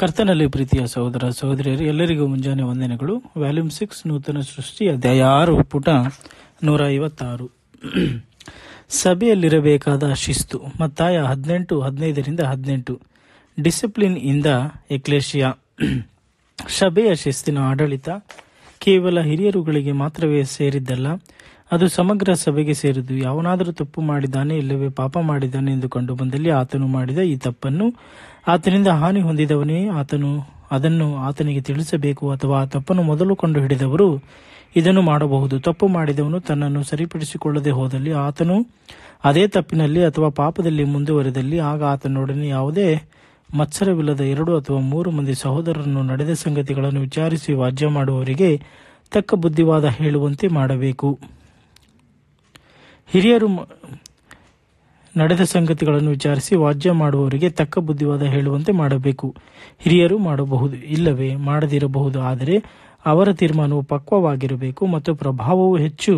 ಕರ್ತನಲ್ಲಿ ಪ್ರೀತಿಯ ಸಹೋದರ ಸಹೋದರಿಯರು ಎಲ್ಲರಿಗೂ ಮುಂಜಾನೆ ವಂದನೆಗಳು ವ್ಯಾಲ್ಯೂಮ್ ಸಿಕ್ಸ್ ನೂತನ ಸೃಷ್ಟಿ ಅಧ್ಯಾಯ ಆರು ಪುಟ ನೂರ ಐವತ್ತಾರು ಸಭೆಯಲ್ಲಿರಬೇಕಾದ ಶಿಸ್ತು ಮತ್ತಾಯ ಹದಿನೆಂಟು ಹದಿನೈದರಿಂದ ಹದಿನೆಂಟು ಡಿಸಿಪ್ಲಿನ್ ಇಂದ ಎಕ್ಲೇಶಿಯ ಸಭೆಯ ಶಿಸ್ತಿನ ಆಡಳಿತ ಕೇವಲ ಹಿರಿಯರುಗಳಿಗೆ ಮಾತ್ರವೇ ಸೇರಿದ್ದಲ್ಲ ಅದು ಸಮಗ್ರ ಸಭೆಗೆ ಸೇರಿದ್ದು ಯಾವನಾದರೂ ತಪ್ಪು ಮಾಡಿದ್ದಾನೆ ಇಲ್ಲವೇ ಪಾಪ ಮಾಡಿದ್ದಾನೆ ಎಂದು ಕಂಡು ಬಂದಲ್ಲಿ ಆತನು ಮಾಡಿದ ಈ ತಪ್ಪನ್ನು ಆತನಿಂದ ಹಾನಿ ಹೊಂದಿದವನೇ ಆತನು ಅದನ್ನು ಆತನಿಗೆ ತಿಳಿಸಬೇಕು ಅಥವಾ ಆ ತಪ್ಪನ್ನು ಮೊದಲು ಕಂಡು ಹಿಡಿದವರು ಇದನ್ನು ಮಾಡಬಹುದು ತಪ್ಪು ಮಾಡಿದವನು ತನ್ನನ್ನು ಸರಿಪಡಿಸಿಕೊಳ್ಳದೆ ಹೋದಲ್ಲಿ ಆತನು ಅದೇ ತಪ್ಪಿನಲ್ಲಿ ಅಥವಾ ಪಾಪದಲ್ಲಿ ಮುಂದುವರೆದಲ್ಲಿ ಆಗ ಆತನೊಡನೆ ಯಾವುದೇ ಮತ್ಸರವಿಲ್ಲದ ಎರಡು ಅಥವಾ ಮೂರು ಮಂದಿ ಸಹೋದರರನ್ನು ನಡೆದ ಸಂಗತಿಗಳನ್ನು ವಿಚಾರಿಸಿ ವಾಜ್ಯ ಮಾಡುವವರಿಗೆ ತಕ್ಕ ಬುದ್ಧಿವಾದ ಹೇಳುವಂತೆ ಮಾಡಬೇಕು ಹಿರಿಯರು ನಡೆದ ಸಂಗತಿಗಳನ್ನು ವಿಚಾರಿಸಿ ವಾಜ್ಯ ಮಾಡುವವರಿಗೆ ತಕ್ಕ ಬುದ್ಧಿವಾದ ಹೇಳುವಂತೆ ಮಾಡಬೇಕು ಹಿರಿಯರು ಮಾಡಬಹುದು ಇಲ್ಲವೇ ಮಾಡದಿರಬಹುದು ಆದರೆ ಅವರ ತೀರ್ಮಾನವು ಪಕ್ವವಾಗಿರಬೇಕು ಮತ್ತು ಪ್ರಭಾವವು ಹೆಚ್ಚು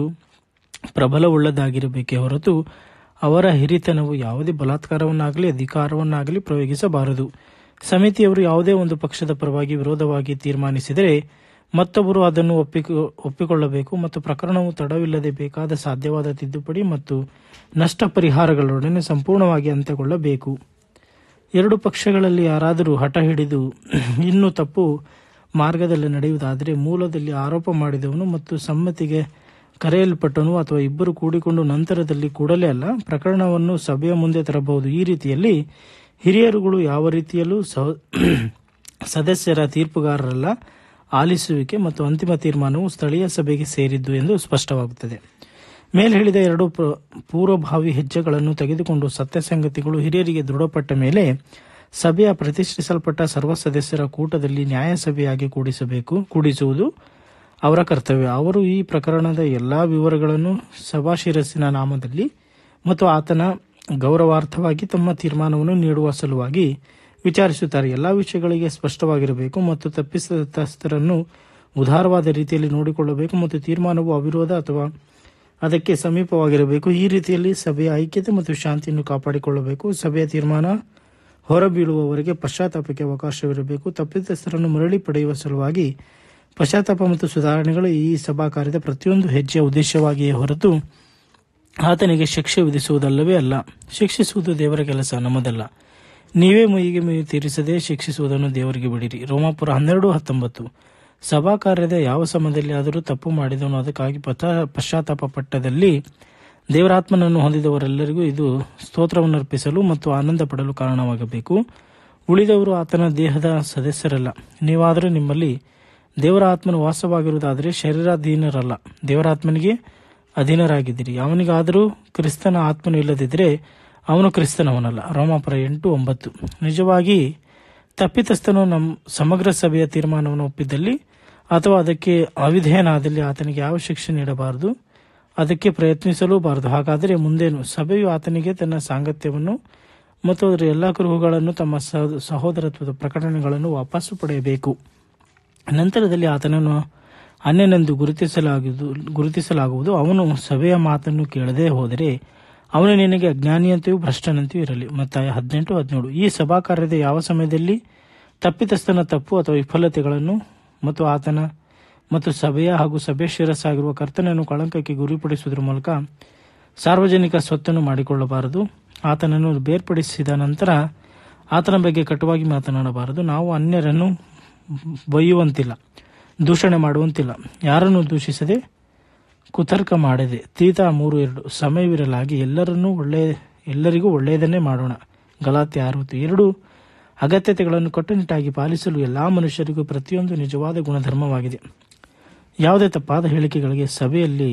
ಪ್ರಬಲವುಳ್ಳದಾಗಿರಬೇಕೇ ಹೊರತು ಅವರ ಹಿರಿತನವು ಯಾವುದೇ ಬಲಾತ್ಕಾರವನ್ನಾಗಲಿ ಅಧಿಕಾರವನ್ನಾಗಲಿ ಪ್ರಯೋಗಿಸಬಾರದು ಸಮಿತಿಯವರು ಯಾವುದೇ ಒಂದು ಪಕ್ಷದ ಪರವಾಗಿ ವಿರೋಧವಾಗಿ ತೀರ್ಮಾನಿಸಿದರೆ ಮತ್ತೊಬ್ಬರು ಅದನ್ನು ಒಪ್ಪಿಕೊ ಒಪ್ಪಿಕೊಳ್ಳಬೇಕು ಮತ್ತು ಪ್ರಕರಣವು ತಡವಿಲ್ಲದೆ ಬೇಕಾದ ಸಾಧ್ಯವಾದ ತಿದ್ದುಪಡಿ ಮತ್ತು ನಷ್ಟ ಪರಿಹಾರಗಳೊಡನೆ ಸಂಪೂರ್ಣವಾಗಿ ಅಂತ್ಯಗೊಳ್ಳಬೇಕು ಎರಡು ಪಕ್ಷಗಳಲ್ಲಿ ಯಾರಾದರೂ ಹಠ ಹಿಡಿದು ಇನ್ನೂ ತಪ್ಪು ಮಾರ್ಗದಲ್ಲಿ ನಡೆಯುವುದಾದರೆ ಮೂಲದಲ್ಲಿ ಆರೋಪ ಮಾಡಿದವನು ಮತ್ತು ಸಮ್ಮತಿಗೆ ಕರೆಯಲ್ಪಟ್ಟನು ಅಥವಾ ಇಬ್ಬರು ಕೂಡಿಕೊಂಡು ನಂತರದಲ್ಲಿ ಕೂಡಲೇ ಅಲ್ಲ ಪ್ರಕರಣವನ್ನು ಸಭೆಯ ಮುಂದೆ ತರಬಹುದು ಈ ರೀತಿಯಲ್ಲಿ ಹಿರಿಯರುಗಳು ಯಾವ ರೀತಿಯಲ್ಲೂ ಸದಸ್ಯರ ತೀರ್ಪುಗಾರರಲ್ಲ ಆಲಿಸುವಿಕೆ ಮತ್ತು ಅಂತಿಮ ತೀರ್ಮಾನವು ಸ್ಥಳೀಯ ಸಭೆಗೆ ಸೇರಿದ್ದು ಎಂದು ಸ್ಪಷ್ಟವಾಗುತ್ತದೆ ಹೇಳಿದ ಎರಡು ಪೂರ್ವಭಾವಿ ಹೆಜ್ಜೆಗಳನ್ನು ತೆಗೆದುಕೊಂಡು ಸತ್ಯ ಸಂಗತಿಗಳು ಹಿರಿಯರಿಗೆ ದೃಢಪಟ್ಟ ಮೇಲೆ ಸಭೆಯ ಪ್ರತಿಷ್ಠಿಸಲ್ಪಟ್ಟ ಸರ್ವ ಸದಸ್ಯರ ಕೂಟದಲ್ಲಿ ನ್ಯಾಯಸಭೆಯಾಗಿ ಕೂಡಿಸಬೇಕು ಕೂಡಿಸುವುದು ಅವರ ಕರ್ತವ್ಯ ಅವರು ಈ ಪ್ರಕರಣದ ಎಲ್ಲಾ ವಿವರಗಳನ್ನು ಸಭಾಶಿರಸ್ಸಿನ ನಾಮದಲ್ಲಿ ಮತ್ತು ಆತನ ಗೌರವಾರ್ಥವಾಗಿ ತಮ್ಮ ತೀರ್ಮಾನವನ್ನು ನೀಡುವ ಸಲುವಾಗಿ ವಿಚಾರಿಸುತ್ತಾರೆ ಎಲ್ಲಾ ವಿಷಯಗಳಿಗೆ ಸ್ಪಷ್ಟವಾಗಿರಬೇಕು ಮತ್ತು ತಪ್ಪಿಸತಸ್ಥರನ್ನು ಉದಾರವಾದ ರೀತಿಯಲ್ಲಿ ನೋಡಿಕೊಳ್ಳಬೇಕು ಮತ್ತು ತೀರ್ಮಾನವು ಅವಿರೋಧ ಅಥವಾ ಅದಕ್ಕೆ ಸಮೀಪವಾಗಿರಬೇಕು ಈ ರೀತಿಯಲ್ಲಿ ಸಭೆಯ ಐಕ್ಯತೆ ಮತ್ತು ಶಾಂತಿಯನ್ನು ಕಾಪಾಡಿಕೊಳ್ಳಬೇಕು ಸಭೆಯ ತೀರ್ಮಾನ ಹೊರಬೀಳುವವರಿಗೆ ಪಶ್ಚಾತ್ತಾಪಕ್ಕೆ ಅವಕಾಶವಿರಬೇಕು ತಪ್ಪಿತಸ್ಥರನ್ನು ಮರಳಿ ಪಡೆಯುವ ಸಲುವಾಗಿ ಪಶ್ಚಾತ್ತಾಪ ಮತ್ತು ಸುಧಾರಣೆಗಳು ಈ ಸಭಾ ಕಾರ್ಯದ ಪ್ರತಿಯೊಂದು ಹೆಜ್ಜೆಯ ಉದ್ದೇಶವಾಗಿಯೇ ಹೊರತು ಆತನಿಗೆ ಶಿಕ್ಷೆ ವಿಧಿಸುವುದಲ್ಲವೇ ಅಲ್ಲ ಶಿಕ್ಷಿಸುವುದು ದೇವರ ಕೆಲಸ ನಮ್ಮದಲ್ಲ ನೀವೇ ಮುಯಿಗೆ ಮುಯಿ ತೀರಿಸದೆ ಶಿಕ್ಷಿಸುವುದನ್ನು ದೇವರಿಗೆ ಬಿಡಿರಿ ರೋಮಾಪುರ ಹನ್ನೆರಡು ಹತ್ತೊಂಬತ್ತು ಸಭಾ ಕಾರ್ಯದ ಯಾವ ಸಮಯದಲ್ಲಿ ಆದರೂ ತಪ್ಪು ಮಾಡಿದವನು ಅದಕ್ಕಾಗಿ ಪಶ್ಚಾತ್ತಾಪ ಪಟ್ಟದಲ್ಲಿ ದೇವರಾತ್ಮನನ್ನು ಹೊಂದಿದವರೆಲ್ಲರಿಗೂ ಇದು ಸ್ತೋತ್ರವನ್ನು ಅರ್ಪಿಸಲು ಮತ್ತು ಆನಂದ ಪಡಲು ಕಾರಣವಾಗಬೇಕು ಉಳಿದವರು ಆತನ ದೇಹದ ಸದಸ್ಯರಲ್ಲ ನೀವಾದರೂ ನಿಮ್ಮಲ್ಲಿ ದೇವರ ಆತ್ಮನು ವಾಸವಾಗಿರುವುದಾದರೆ ಶರೀರಾಧೀನರಲ್ಲ ದೇವರಾತ್ಮನಿಗೆ ಅಧೀನರಾಗಿದ್ದೀರಿ ಅವನಿಗಾದರೂ ಕ್ರಿಸ್ತನ ಆತ್ಮನು ಇಲ್ಲದಿದ್ದರೆ ಅವನು ಕ್ರಿಸ್ತನವನಲ್ಲ ರೋಮಾಪುರ ಎಂಟು ಒಂಬತ್ತು ನಿಜವಾಗಿ ತಪ್ಪಿತಸ್ಥನು ನಮ್ಮ ಸಮಗ್ರ ಸಭೆಯ ತೀರ್ಮಾನವನ್ನು ಒಪ್ಪಿದ್ದಲ್ಲಿ ಅಥವಾ ಅದಕ್ಕೆ ಅವಿಧೇಯನಾದಲ್ಲಿ ಆತನಿಗೆ ಯಾವ ಶಿಕ್ಷೆ ನೀಡಬಾರದು ಅದಕ್ಕೆ ಪ್ರಯತ್ನಿಸಲೂಬಾರದು ಹಾಗಾದರೆ ಮುಂದೇನು ಸಭೆಯು ಆತನಿಗೆ ತನ್ನ ಸಾಂಗತ್ಯವನ್ನು ಮತ್ತು ಅದರ ಎಲ್ಲ ಕುರುಹುಗಳನ್ನು ತಮ್ಮ ಸಹೋದರತ್ವದ ಪ್ರಕಟಣೆಗಳನ್ನು ವಾಪಸ್ಸು ಪಡೆಯಬೇಕು ನಂತರದಲ್ಲಿ ಆತನನ್ನು ಅನ್ಯನೆಂದು ಗುರುತಿಸಲಾಗುವುದು ಗುರುತಿಸಲಾಗುವುದು ಅವನು ಸಭೆಯ ಮಾತನ್ನು ಕೇಳದೇ ಹೋದರೆ ಅವನು ನಿನಗೆ ಅಜ್ಞಾನಿಯಂತೆಯೂ ಭ್ರಷ್ಟನಂತೆಯೂ ಇರಲಿ ಮತ್ತಾಯ ಹದಿನೆಂಟು ಹದಿನೇಳು ಈ ಸಭಾ ಕಾರ್ಯದ ಯಾವ ಸಮಯದಲ್ಲಿ ತಪ್ಪಿತಸ್ಥನ ತಪ್ಪು ಅಥವಾ ವಿಫಲತೆಗಳನ್ನು ಮತ್ತು ಆತನ ಮತ್ತು ಸಭೆಯ ಹಾಗೂ ಸಭೆ ಶಿರಸ್ಸಾಗಿರುವ ಕರ್ತನನ್ನು ಕಳಂಕಕ್ಕೆ ಗುರಿಪಡಿಸುವುದರ ಮೂಲಕ ಸಾರ್ವಜನಿಕ ಸ್ವತ್ತನ್ನು ಮಾಡಿಕೊಳ್ಳಬಾರದು ಆತನನ್ನು ಬೇರ್ಪಡಿಸಿದ ನಂತರ ಆತನ ಬಗ್ಗೆ ಕಟುವಾಗಿ ಮಾತನಾಡಬಾರದು ನಾವು ಅನ್ಯರನ್ನು ಬೈಯುವಂತಿಲ್ಲ ದೂಷಣೆ ಮಾಡುವಂತಿಲ್ಲ ಯಾರನ್ನು ದೂಷಿಸದೆ ಕುತರ್ಕ ಮಾಡಿದೆ ತೀತಾ ಮೂರು ಎರಡು ಸಮಯವಿರಲಾಗಿ ಎಲ್ಲರನ್ನೂ ಒಳ್ಳೆಯ ಎಲ್ಲರಿಗೂ ಒಳ್ಳೆಯದನ್ನೇ ಮಾಡೋಣ ಗಲಾತೆ ಅರವತ್ತು ಎರಡು ಅಗತ್ಯತೆಗಳನ್ನು ಕಟ್ಟುನಿಟ್ಟಾಗಿ ಪಾಲಿಸಲು ಎಲ್ಲ ಮನುಷ್ಯರಿಗೂ ಪ್ರತಿಯೊಂದು ನಿಜವಾದ ಗುಣಧರ್ಮವಾಗಿದೆ ಯಾವುದೇ ತಪ್ಪಾದ ಹೇಳಿಕೆಗಳಿಗೆ ಸಭೆಯಲ್ಲಿ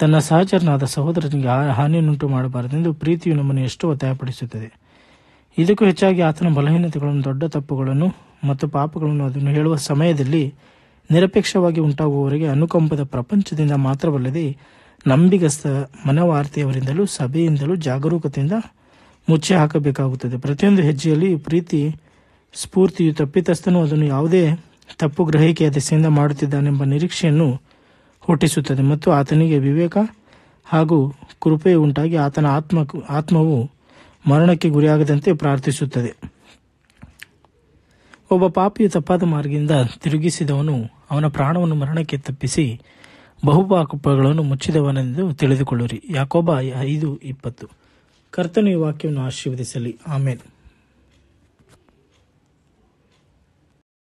ತನ್ನ ಸಹಚರನಾದ ಸಹೋದರನಿಗೆ ಹಾನಿಯನ್ನುಂಟು ಮಾಡಬಾರದೆಂದು ಪ್ರೀತಿಯು ನಮ್ಮನ್ನು ಎಷ್ಟು ಒತ್ತಾಯಪಡಿಸುತ್ತದೆ ಇದಕ್ಕೂ ಹೆಚ್ಚಾಗಿ ಆತನ ಬಲಹೀನತೆಗಳನ್ನು ದೊಡ್ಡ ತಪ್ಪುಗಳನ್ನು ಮತ್ತು ಪಾಪಗಳನ್ನು ಅದನ್ನು ಹೇಳುವ ಸಮಯದಲ್ಲಿ ನಿರಪೇಕ್ಷವಾಗಿ ಉಂಟಾಗುವವರಿಗೆ ಅನುಕಂಪದ ಪ್ರಪಂಚದಿಂದ ಮಾತ್ರವಲ್ಲದೆ ನಂಬಿಗಸ್ತ ಮನವಾರ್ತೆಯವರಿಂದಲೂ ಸಭೆಯಿಂದಲೂ ಜಾಗರೂಕತೆಯಿಂದ ಮುಚ್ಚಿ ಹಾಕಬೇಕಾಗುತ್ತದೆ ಪ್ರತಿಯೊಂದು ಹೆಜ್ಜೆಯಲ್ಲಿ ಪ್ರೀತಿ ಸ್ಫೂರ್ತಿಯು ತಪ್ಪಿತಸ್ಥನು ಅದನ್ನು ಯಾವುದೇ ತಪ್ಪು ಗ್ರಹಿಕೆಯ ದೆಸೆಯಿಂದ ಮಾಡುತ್ತಿದ್ದಾನೆಂಬ ನಿರೀಕ್ಷೆಯನ್ನು ಹುಟ್ಟಿಸುತ್ತದೆ ಮತ್ತು ಆತನಿಗೆ ವಿವೇಕ ಹಾಗೂ ಕೃಪೆಯು ಉಂಟಾಗಿ ಆತನ ಆತ್ಮ ಆತ್ಮವು ಮರಣಕ್ಕೆ ಗುರಿಯಾಗದಂತೆ ಪ್ರಾರ್ಥಿಸುತ್ತದೆ ಒಬ್ಬ ಪಾಪಿಯು ತಪ್ಪಾದ ಮಾರ್ಗದಿಂದ ತಿರುಗಿಸಿದವನು ಅವನ ಪ್ರಾಣವನ್ನು ಮರಣಕ್ಕೆ ತಪ್ಪಿಸಿ ಬಹುಪಾಕುಪಗಳನ್ನು ಮುಚ್ಚಿದವನೆಂದು ತಿಳಿದುಕೊಳ್ಳಿರಿ ಯಾಕೋಬ ಐದು ಇಪ್ಪತ್ತು ಕರ್ತನು ಈ ವಾಕ್ಯವನ್ನು ಆಶೀರ್ವದಿಸಲಿ ಆಮೇಲೆ